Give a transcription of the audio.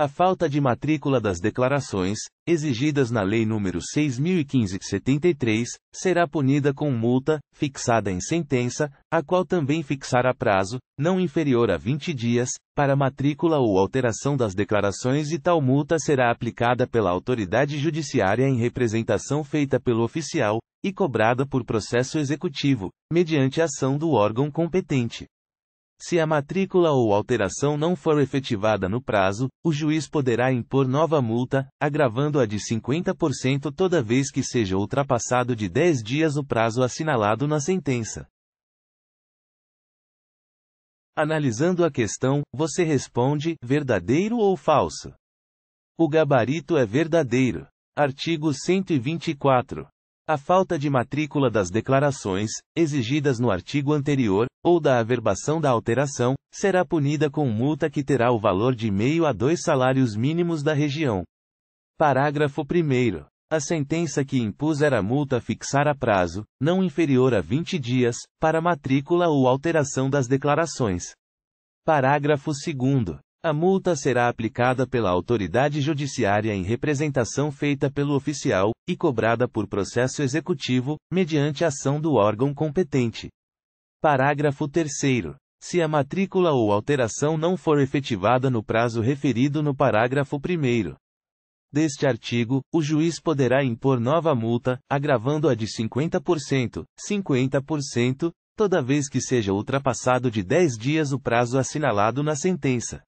A falta de matrícula das declarações, exigidas na Lei nº 6.015-73, será punida com multa, fixada em sentença, a qual também fixará prazo, não inferior a 20 dias, para matrícula ou alteração das declarações e tal multa será aplicada pela autoridade judiciária em representação feita pelo oficial, e cobrada por processo executivo, mediante ação do órgão competente. Se a matrícula ou alteração não for efetivada no prazo, o juiz poderá impor nova multa, agravando-a de 50% toda vez que seja ultrapassado de 10 dias o prazo assinalado na sentença. Analisando a questão, você responde: verdadeiro ou falso? O gabarito é verdadeiro. Artigo 124. A falta de matrícula das declarações, exigidas no artigo anterior, ou da averbação da alteração, será punida com multa que terá o valor de meio a dois salários mínimos da região. Parágrafo 1. A sentença que impuser a multa fixar a prazo, não inferior a 20 dias, para matrícula ou alteração das declarações. Parágrafo 2. A multa será aplicada pela autoridade judiciária em representação feita pelo oficial, e cobrada por processo executivo, mediante ação do órgão competente. Parágrafo 3. Se a matrícula ou alteração não for efetivada no prazo referido no parágrafo 1 deste artigo, o juiz poderá impor nova multa, agravando-a de 50%, 50%, toda vez que seja ultrapassado de 10 dias o prazo assinalado na sentença.